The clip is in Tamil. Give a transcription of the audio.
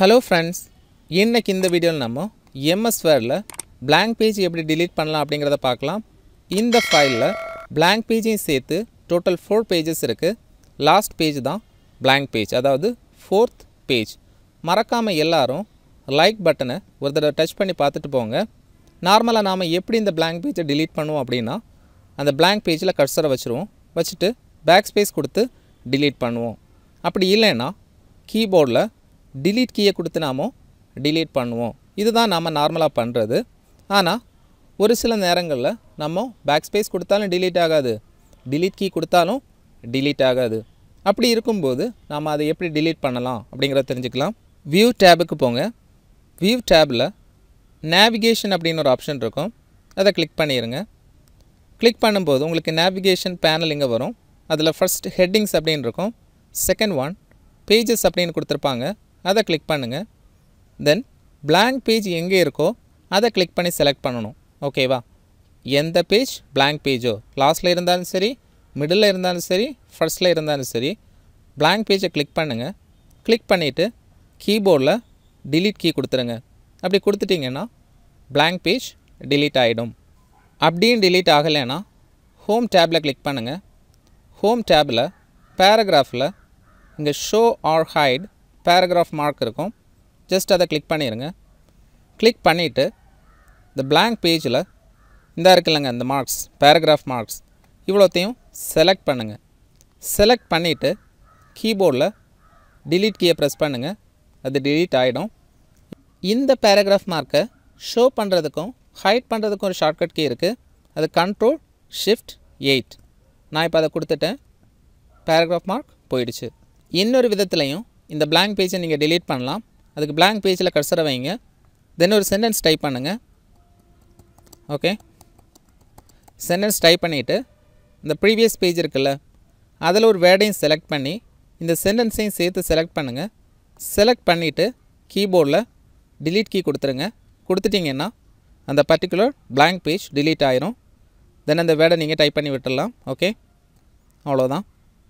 ஹலோ ஃப்ரெண்ட்ஸ் இன்றைக்கி இந்த வீடியோவில் நம்ம எம்எஸ் வேர்டில் பிளாங்க் பேஜ் எப்படி டிலீட் பண்ணலாம் அப்படிங்கிறத பார்க்கலாம் இந்த ஃபைலில் பிளாங்க் பேஜையும் சேர்த்து டோட்டல் ஃபோர் பேஜஸ் இருக்குது லாஸ்ட் பேஜ் தான் பிளாங்க் பேஜ் அதாவது ஃபோர்த் பேஜ் மறக்காமல் எல்லாரும் லைக் பட்டனை ஒரு தடவை டச் பண்ணி பார்த்துட்டு போங்க நார்மலாக நாம் எப்படி இந்த பிளாங்க் பேஜை டிலீட் பண்ணுவோம் அப்படின்னா அந்த பிளாங்க் பேஜில் கர்சரை வச்சுருவோம் வச்சுட்டு பேக் ஸ்பேஸ் கொடுத்து டிலீட் பண்ணுவோம் அப்படி இல்லைன்னா கீபோர்டில் டிலீட் கீயை கொடுத்து நாம் டிலீட் பண்ணுவோம் இதுதான் நாம் நார்மலாக பண்ணுறது ஆனால் ஒரு சில நேரங்களில் நம்ம பேக் கொடுத்தாலும் டிலீட் ஆகாது டிலீட் கீ கொடுத்தாலும் டிலீட் ஆகாது அப்படி இருக்கும்போது நாம் அதை எப்படி டிலீட் பண்ணலாம் அப்படிங்கிறத தெரிஞ்சுக்கலாம் வியூ டேபுக்கு போங்க வியூ டேபில் நேவிகேஷன் அப்படின்னு ஒரு ஆப்ஷன் இருக்கும் அதை கிளிக் பண்ணிடுங்க கிளிக் பண்ணும்போது உங்களுக்கு நேவிகேஷன் பேனல் இங்கே வரும் அதில் ஃபர்ஸ்ட் ஹெட்டிங்ஸ் அப்படின்னு இருக்கும் செகண்ட் ஒன் பேஜஸ் அப்படின்னு கொடுத்துருப்பாங்க அதை கிளிக் பண்ணுங்கள் தென் பிளாங்க் பேஜ் எங்கே இருக்கோ அதை கிளிக் பண்ணி செலக்ட் பண்ணணும் ஓகேவா எந்த பேஜ் பிளாங்க் பேஜோ லாஸ்ட்டில் இருந்தாலும் சரி மிடில் இருந்தாலும் சரி ஃபர்ஸ்ட்டில் இருந்தாலும் சரி பிளாங்க் பேஜை கிளிக் பண்ணுங்கள் கிளிக் பண்ணிவிட்டு கீபோர்டில் டிலீட் கீ கொடுத்துருங்க அப்படி கொடுத்துட்டிங்கன்னா பிளாங்க் பேஜ் டிலீட் ஆகிடும் அப்படியும் டிலீட் ஆகலைன்னா ஹோம் டேப்பில் கிளிக் பண்ணுங்கள் ஹோம் டேப்பில் பேராகிராஃபில் இங்கே show or hide paragraph mark இருக்கும் ஜஸ்ட் அதை கிளிக் பண்ணிடுங்க கிளிக் பண்ணிவிட்டு இந்த பிளாங்க் பேஜில் இந்த இருக்குல்லங்க இந்த மார்க்ஸ் பேராகிராஃப் மார்க்ஸ் இவ்வளோத்தையும் செலக்ட் பண்ணுங்கள் செலக்ட் பண்ணிவிட்டு கீபோர்டில் டிலீட் கீயை ப்ரெஸ் பண்ணுங்கள் அது டிலீட் ஆகிடும் இந்த பேராகிராஃப் மார்க்கை ஷோ பண்ணுறதுக்கும் ஹைட் பண்ணுறதுக்கும் ஒரு ஷார்ட்கட் கீ இருக்குது அது கண்ட்ரோல் ஷிஃப்ட் எயிட் நான் இப்போ அதை கொடுத்துட்டேன் பேராகிராஃப் மார்க் போயிடுச்சு இன்னொரு விதத்துலையும் இந்த பிளாங்க் பேஜை நீங்கள் டெலீட் பண்ணலாம் அதுக்கு பிளாங்க் பேஜில் கர்சரை வைங்க தென் ஒரு சென்டென்ஸ் டைப் பண்ணுங்கள் ஓகே சென்டென்ஸ் டைப் பண்ணிவிட்டு இந்த ப்ரீவியஸ் பேஜ் இருக்குல்ல அதில் ஒரு வேர்டையும் செலக்ட் பண்ணி இந்த சென்டென்ஸையும் சேர்த்து செலக்ட் பண்ணுங்கள் செலக்ட் பண்ணிவிட்டு கீபோர்டில் டிலீட் கீ கொடுத்துருங்க கொடுத்துட்டிங்கன்னா அந்த பர்டிகுலர் பிளாங்க் பேஜ் டிலீட் ஆயிரும் தென் அந்த வேர்டை நீங்கள் டைப் பண்ணி விட்டுடலாம் ஓகே அவ்வளோதான்